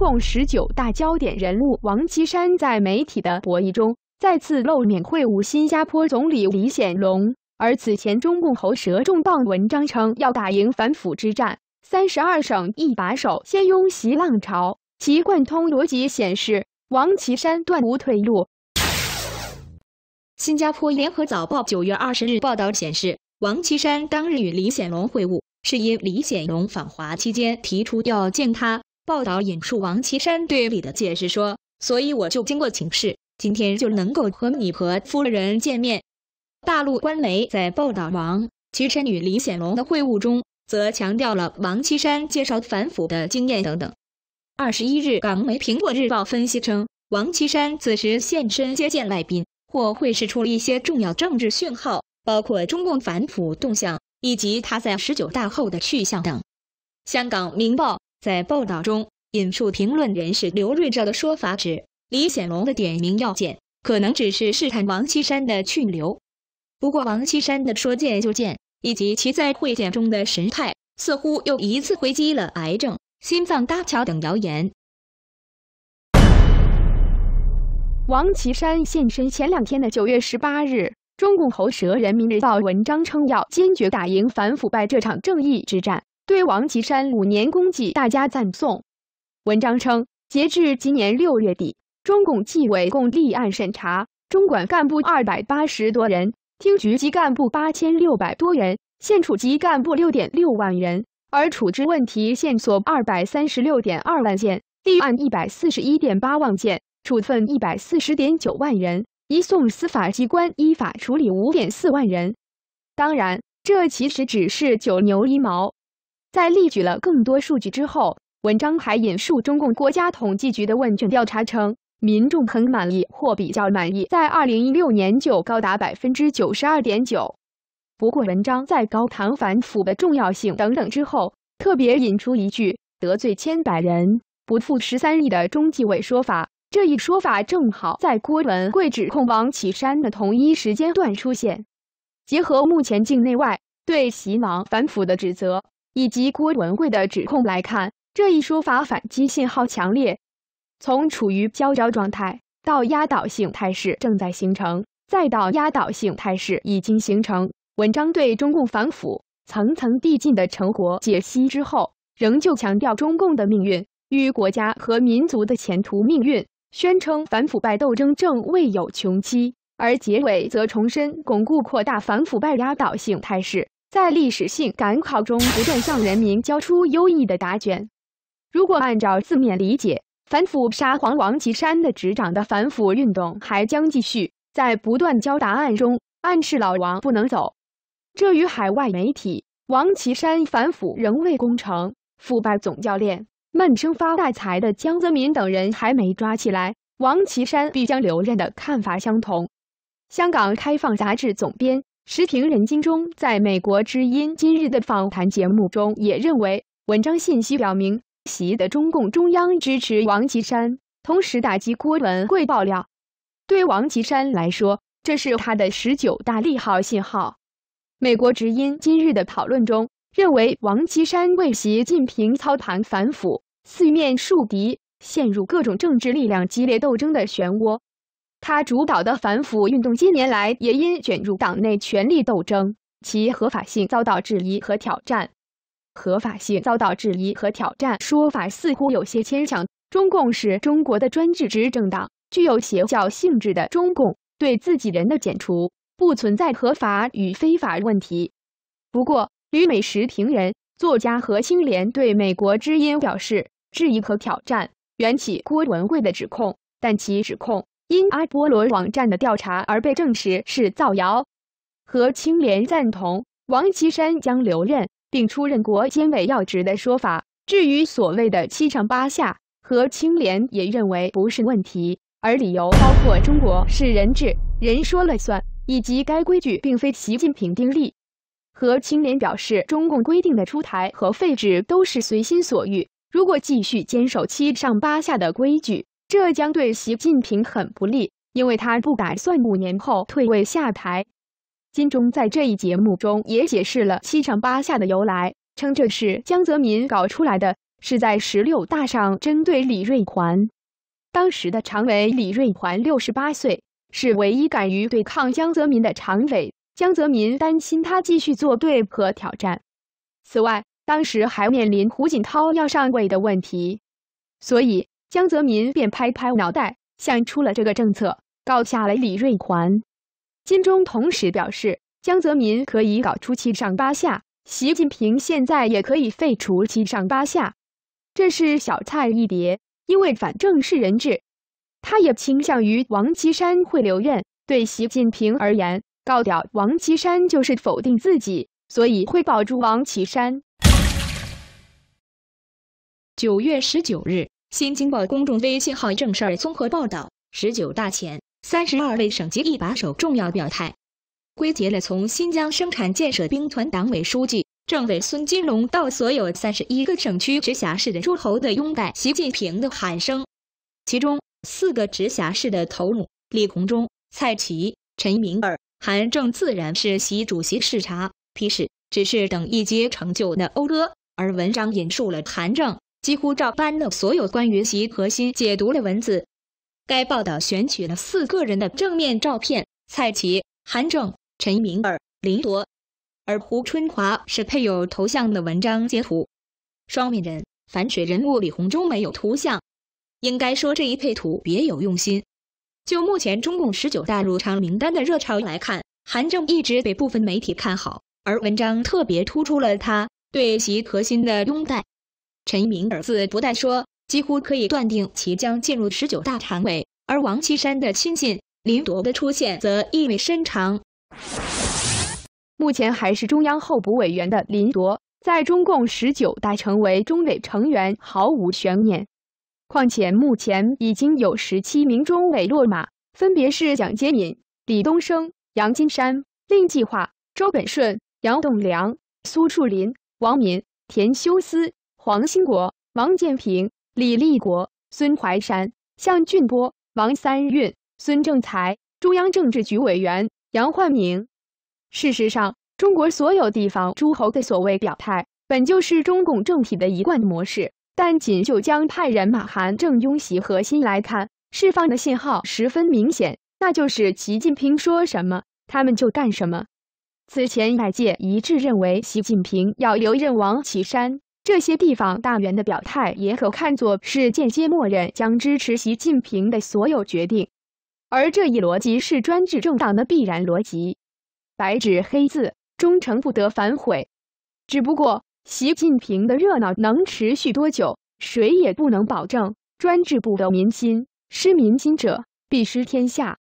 共十九大焦点人物王岐山在媒体的博弈中再次露面，会晤新加坡总理李显龙。而此前中共喉舌重磅文章称要打赢反腐之战，三十二省一把手先拥袭浪潮，其贯通逻辑显示王岐山断无退路。新加坡联合早报九月二十日报道显示，王岐山当日与李显龙会晤，是因李显龙访华期间提出要见他。报道引述王岐山对李的解释说：“所以我就经过请示，今天就能够和你和夫人见面。”大陆官媒在报道王岐山与李显龙的会晤中，则强调了王岐山介绍反腐的经验等等。二十一日，港媒《苹果日报》分析称，王岐山此时现身接见外宾，或会释出一些重要政治讯号，包括中共反腐动向以及他在十九大后的去向等。香港《明报》。在报道中，引述评论人士刘瑞照的说法，指李显龙的点名要见，可能只是试探王岐山的去留。不过，王岐山的说见就见，以及其在会见中的神态，似乎又一次回击了癌症、心脏搭桥等谣言。王岐山现身前两天的九月十八日，中共喉舌《人民日报》文章称，要坚决打赢反腐败这场正义之战。对王岐山五年功绩，大家赞颂。文章称，截至今年六月底，中共纪委共立案审查中管干部二百八十多人，厅局级干部八千六百多人，县处级干部六点六万人，而处置问题线索二百三十六点二万件，立案一百四十一点八万件，处分一百四十点九万人，移送司法机关依法处理五点四万人。当然，这其实只是九牛一毛。在列举了更多数据之后，文章还引述中共国家统计局的问卷调查称，民众很满意或比较满意，在二零一六年就高达百分之九十二点九。不过，文章在高谈反腐的重要性等等之后，特别引出一句“得罪千百人，不负十三亿”的中纪委说法。这一说法正好在郭文贵指控王岐山的同一时间段出现。结合目前境内外对习王反腐的指责。以及郭文贵的指控来看，这一说法反击信号强烈。从处于焦灼状态到压倒性态势正在形成，再到压倒性态势已经形成，文章对中共反腐层层递进的成果解析之后，仍旧强调中共的命运与国家和民族的前途命运，宣称反腐败斗争正未有穷期，而结尾则重申巩固扩大反腐败压倒性态势。在历史性赶考中，不断向人民交出优异的答卷。如果按照字面理解，反腐杀皇王岐山的执掌的反腐运动还将继续，在不断交答案中暗示老王不能走。这与海外媒体王岐山反腐仍未攻城，腐败总教练闷声发大财的江泽民等人还没抓起来，王岐山必将留任的看法相同。香港开放杂志总编。时评人金钟在美国之音今日的访谈节目中也认为，文章信息表明，习的中共中央支持王岐山，同时打击郭文贵爆料。对王岐山来说，这是他的十九大利好信号。美国之音今日的讨论中认为，王岐山为习近平操盘反腐，四面树敌，陷入各种政治力量激烈斗争的漩涡。他主导的反腐运动近年来也因卷入党内权力斗争，其合法性遭到质疑和挑战。合法性遭到质疑和挑战，说法似乎有些牵强。中共是中国的专制执政党，具有邪教性质的中共对自己人的剪除不存在合法与非法问题。不过，与美时评人作家何清莲对美国之音表示质疑和挑战，缘起郭文贵的指控，但其指控。因阿波罗网站的调查而被证实是造谣。何青莲赞同王岐山将留任并出任国监委要职的说法。至于所谓的“七上八下”，何青莲也认为不是问题，而理由包括中国是人治，人说了算，以及该规矩并非习近平定立。何青莲表示，中共规定的出台和废止都是随心所欲。如果继续坚守“七上八下”的规矩。这将对习近平很不利，因为他不打算五年后退位下台。金钟在这一节目中也解释了“七上八下”的由来，称这是江泽民搞出来的，是在十六大上针对李瑞环。当时的常委李瑞环六十八岁，是唯一敢于对抗江泽民的常委。江泽民担心他继续作对和挑战。此外，当时还面临胡锦涛要上位的问题，所以。江泽民便拍拍脑袋，想出了这个政策，告下了李瑞环。金钟同时表示，江泽民可以搞出七上八下，习近平现在也可以废除七上八下，这是小菜一碟，因为反正是人质，他也倾向于王岐山会留任。对习近平而言，告掉王岐山就是否定自己，所以会保住王岐山。九月十九日。新京报公众微信号“正事儿”综合报道：十九大前，三十二位省级一把手重要表态，归结了从新疆生产建设兵团党委书记、政委孙金龙到所有三十一个省区直辖市的诸侯的拥戴习近平的喊声。其中，四个直辖市的头目李鸿忠、蔡奇、陈明尔、韩正自然是习主席视察批示，指示等一阶成就的讴歌。而文章引述了韩正。几乎照搬了所有关于习核心解读的文字。该报道选取了四个人的正面照片：蔡奇、韩正、陈明尔、林铎，而胡春华是配有头像的文章截图。双面人反水人物李鸿忠没有图像。应该说，这一配图别有用心。就目前中共十九大入场名单的热潮来看，韩正一直被部分媒体看好，而文章特别突出了他对习核心的拥戴。陈一鸣儿子不但说，几乎可以断定其将进入十九大常委；而王岐山的亲信林铎的出现则意味深长。目前还是中央候补委员的林铎，在中共十九大成为中委成员毫无悬念。况且目前已经有十七名中委落马，分别是蒋洁敏、李东生、杨金山、令计划、周本顺、杨栋梁、苏树林、王敏、田修思。黄兴国、王建平、李立国、孙怀山、向俊波、王三运、孙政才，中央政治局委员杨焕明。事实上，中国所有地方诸侯的所谓表态，本就是中共政体的一贯模式。但仅就将派人马韩正雍习核心来看，释放的信号十分明显，那就是习近平说什么，他们就干什么。此前外界一致认为，习近平要留任王岐山。这些地方大员的表态也可看作是间接默认将支持习近平的所有决定，而这一逻辑是专制政党的必然逻辑，白纸黑字，忠诚不得反悔。只不过，习近平的热闹能持续多久，谁也不能保证。专制不得民心，失民心者必失天下。